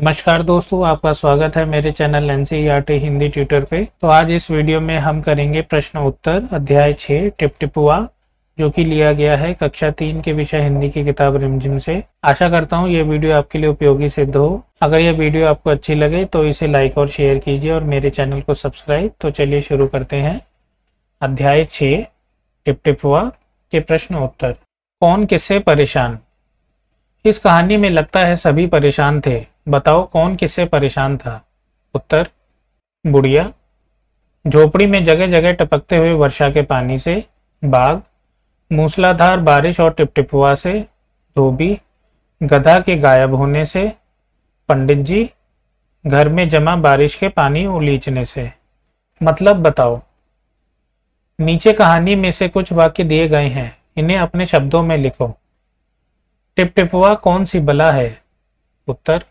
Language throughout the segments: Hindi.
नमस्कार दोस्तों आपका स्वागत है मेरे चैनल एन e हिंदी ट्यूटर पे तो आज इस वीडियो में हम करेंगे प्रश्न उत्तर अध्याय छः टिपटिपुआ जो कि लिया गया है कक्षा तीन के विषय हिंदी की किताब रिमझिम से आशा करता हूँ ये वीडियो आपके लिए उपयोगी सिद्ध हो अगर ये वीडियो आपको अच्छी लगे तो इसे लाइक और शेयर कीजिए और मेरे चैनल को सब्सक्राइब तो चलिए शुरू करते हैं अध्याय छः टिपटिपुआ के प्रश्न उत्तर कौन किससे परेशान इस कहानी में लगता है सभी परेशान थे बताओ कौन किससे परेशान था उत्तर बुढ़िया झोपड़ी में जगह जगह टपकते हुए वर्षा के पानी से बाघ मूसलाधार बारिश और टिपटिपुआ से धोबी गधा के गायब होने से पंडित जी घर में जमा बारिश के पानी उलीचने से मतलब बताओ नीचे कहानी में से कुछ वाक्य दिए गए हैं इन्हें अपने शब्दों में लिखो टिपटिपुआ कौन सी बला है उत्तर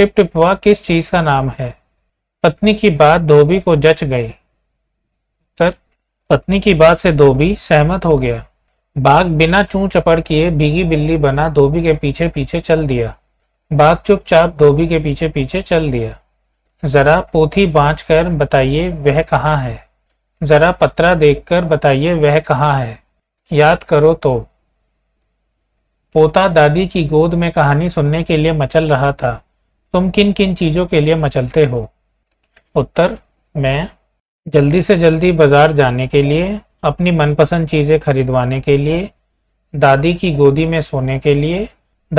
टिप टिपवा किस चीज का नाम है पत्नी की बात धोबी को जच गई उत्तर पत्नी की बात से धोबी सहमत हो गया बाघ बिना चू चपड़ किए भीगी बिल्ली बना धोबी के पीछे पीछे चल दिया बाघ चुपचाप धोबी के पीछे पीछे चल दिया जरा पोथी बाँच कर बताइए वह कहाँ है जरा पत्रा देखकर बताइए वह कहाँ है याद करो तो पोता दादी की गोद में कहानी सुनने के लिए मचल रहा था तुम किन किन चीज़ों के लिए मचलते हो उत्तर मैं जल्दी से जल्दी बाज़ार जाने के लिए अपनी मनपसंद चीज़ें खरीदवाने के लिए दादी की गोदी में सोने के लिए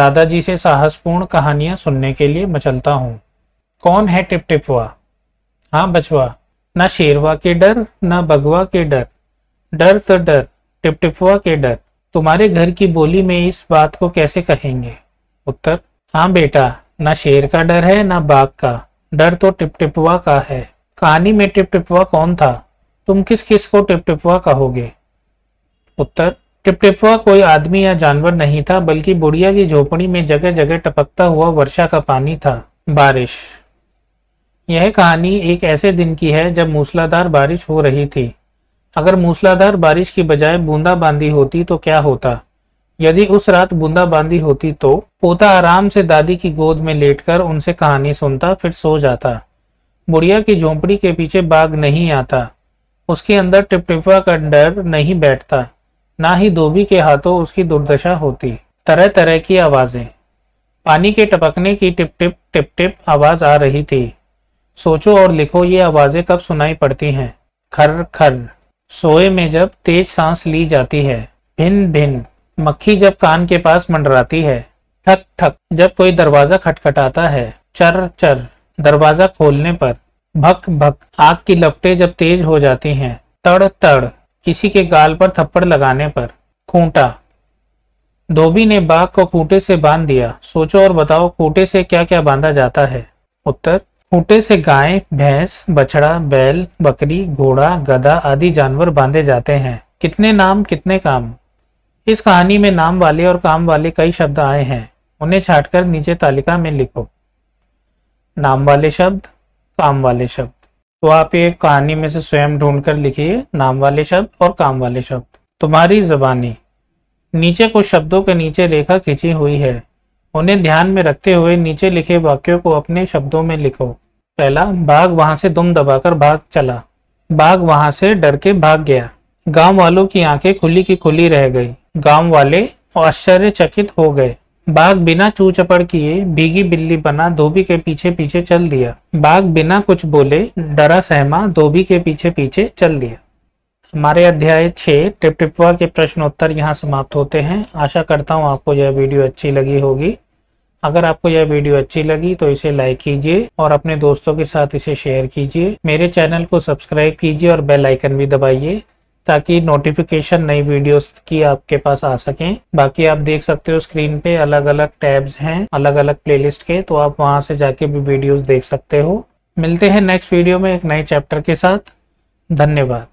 दादाजी से साहसपूर्ण कहानियाँ सुनने के लिए मचलता हूँ कौन है टिप टिपवा हाँ बचवा ना शेरवा के डर ना बगवा के डर डर तो डर टिप टिपवा के डर तुम्हारे घर की बोली में इस बात को कैसे कहेंगे उत्तर हाँ बेटा ना शेर का डर है ना बाघ का डर तो टिपटिपवा का है कहानी में टिपटिपवा कौन था तुम किस किस को टिपटिपवा कहोगे उत्तर टिपटिपवा कोई आदमी या जानवर नहीं था बल्कि बुढ़िया की झोपड़ी में जगह जगह टपकता हुआ वर्षा का पानी था बारिश यह कहानी एक ऐसे दिन की है जब मूसलाधार बारिश हो रही थी अगर मूसलाधार बारिश की बजाय बूंदाबांदी होती तो क्या होता यदि उस रात बूंदाबांदी होती तो पोता आराम से दादी की गोद में लेटकर उनसे कहानी सुनता फिर सो जाता बुढ़िया की झोंपड़ी के पीछे बाघ नहीं आता उसके अंदर टिपटिपा का डर नहीं बैठता ना ही धोबी के हाथों उसकी दुर्दशा होती तरह तरह की आवाजें पानी के टपकने की टिप टिप टिप टिप आवाज आ रही थी सोचो और लिखो ये आवाजें कब सुनाई पड़ती हैं खर खर सोए में जब तेज सांस ली जाती है भिन भिन मक्खी जब कान के पास मंडराती है ठक ठक जब कोई दरवाजा खटखटाता है चर चर दरवाजा खोलने पर भक भक आग की लपटें जब तेज हो जाती हैं तड़ तड़ किसी के गाल पर थप्पड़ लगाने पर खूंटा धोबी ने बाघ को खूंटे से बांध दिया सोचो और बताओ खूंटे से क्या क्या बांधा जाता है उत्तर खूंटे से गाय भैंस बछड़ा बैल बकरी घोड़ा गधा आदि जानवर बांधे जाते हैं कितने नाम कितने काम इस कहानी में नाम वाले और काम वाले कई शब्द आए हैं उन्हें छाटकर नीचे तालिका में लिखो नाम वाले शब्द काम वाले शब्द तो आप ये कहानी में से स्वयं ढूंढकर लिखिए नाम वाले शब्द और काम वाले शब्द तुम्हारी जबानी नीचे कुछ शब्दों के नीचे रेखा खींची हुई है उन्हें ध्यान में रखते हुए नीचे लिखे वाक्यों को अपने शब्दों में लिखो पहला बाघ वहां से दुम दबाकर भाग चला बाघ वहां से डर के भाग गया गांव वालों की आंखें खुली की खुली रह गई गांव वाले आश्चर्यचकित हो गए बाघ बिना चू चपड़ किए भीगी बिल्ली बना धोबी के पीछे पीछे चल दिया बाघ बिना कुछ बोले डरा सहमा धोबी के पीछे पीछे चल दिया हमारे अध्याय टिप टिपवा के प्रश्नोत्तर यहाँ समाप्त होते हैं आशा करता हूँ आपको यह वीडियो अच्छी लगी होगी अगर आपको यह वीडियो अच्छी लगी तो इसे लाइक कीजिए और अपने दोस्तों के साथ इसे शेयर कीजिए मेरे चैनल को सब्सक्राइब कीजिए और बेल आइकन भी दबाइए ताकि नोटिफिकेशन नई वीडियोस की आपके पास आ सके बाकी आप देख सकते हो स्क्रीन पे अलग अलग टैब्स हैं अलग अलग प्लेलिस्ट के तो आप वहां से जाके भी वीडियोस देख सकते हो मिलते हैं नेक्स्ट वीडियो में एक नए चैप्टर के साथ धन्यवाद